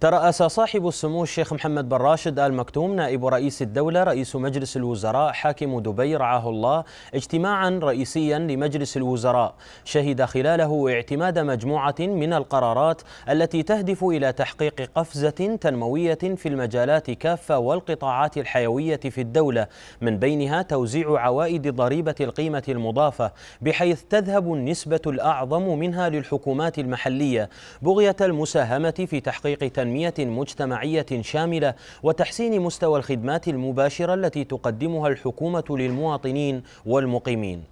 ترأس صاحب السمو الشيخ محمد بن راشد آل مكتوم نائب رئيس الدولة رئيس مجلس الوزراء حاكم دبي رعاه الله اجتماعا رئيسيا لمجلس الوزراء شهد خلاله اعتماد مجموعة من القرارات التي تهدف إلى تحقيق قفزة تنموية في المجالات كافة والقطاعات الحيوية في الدولة من بينها توزيع عوائد ضريبة القيمة المضافة بحيث تذهب النسبة الأعظم منها للحكومات المحلية بغية المساهمة في تحقيق تنمية تنمية مجتمعية شاملة وتحسين مستوى الخدمات المباشرة التي تقدمها الحكومة للمواطنين والمقيمين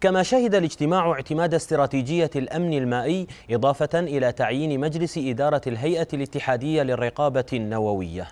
كما شهد الاجتماع اعتماد استراتيجية الأمن المائي إضافة إلى تعيين مجلس إدارة الهيئة الاتحادية للرقابة النووية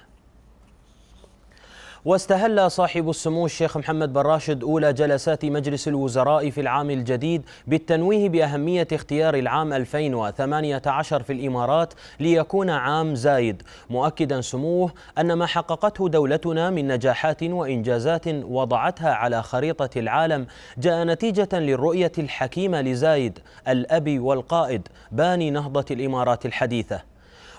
واستهل صاحب السمو الشيخ محمد بن راشد أولى جلسات مجلس الوزراء في العام الجديد بالتنويه بأهمية اختيار العام 2018 في الإمارات ليكون عام زايد مؤكدا سموه أن ما حققته دولتنا من نجاحات وإنجازات وضعتها على خريطة العالم جاء نتيجة للرؤية الحكيمة لزايد الأبي والقائد باني نهضة الإمارات الحديثة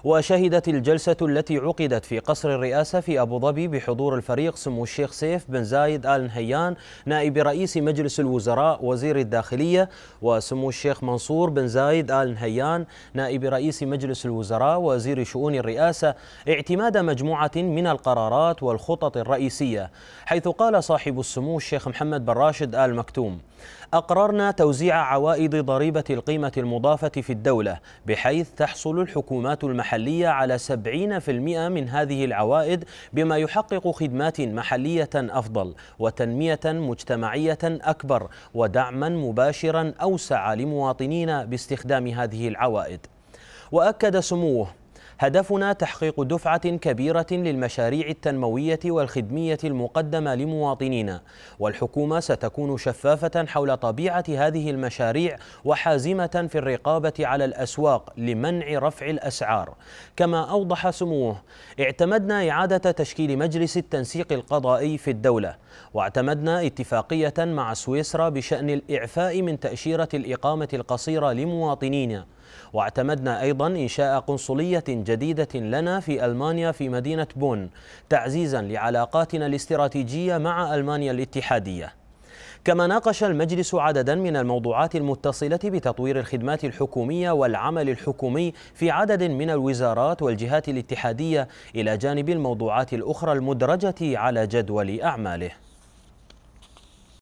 وشهدت الجلسة التي عقدت في قصر الرئاسة في أبو ظبي بحضور الفريق سمو الشيخ سيف بن زايد آل نهيان نائب رئيس مجلس الوزراء وزير الداخلية وسمو الشيخ منصور بن زايد آل نهيان نائب رئيس مجلس الوزراء وزير شؤون الرئاسة اعتماد مجموعة من القرارات والخطط الرئيسية حيث قال صاحب السمو الشيخ محمد بن راشد آل مكتوم أقررنا توزيع عوائد ضريبة القيمة المضافة في الدولة بحيث تحصل الحكومات المحلية المحلية على 70% من هذه العوائد بما يحقق خدمات محلية أفضل وتنمية مجتمعية أكبر ودعما مباشرا أوسع لمواطنينا باستخدام هذه العوائد وأكد سموه هدفنا تحقيق دفعة كبيرة للمشاريع التنموية والخدمية المقدمة لمواطنينا والحكومة ستكون شفافة حول طبيعة هذه المشاريع وحازمة في الرقابة على الأسواق لمنع رفع الأسعار كما أوضح سموه اعتمدنا إعادة تشكيل مجلس التنسيق القضائي في الدولة واعتمدنا اتفاقية مع سويسرا بشأن الإعفاء من تأشيرة الإقامة القصيرة لمواطنينا واعتمدنا أيضا إنشاء قنصلية جديدة لنا في ألمانيا في مدينة بون تعزيزا لعلاقاتنا الاستراتيجية مع ألمانيا الاتحادية كما ناقش المجلس عددا من الموضوعات المتصلة بتطوير الخدمات الحكومية والعمل الحكومي في عدد من الوزارات والجهات الاتحادية إلى جانب الموضوعات الأخرى المدرجة على جدول أعماله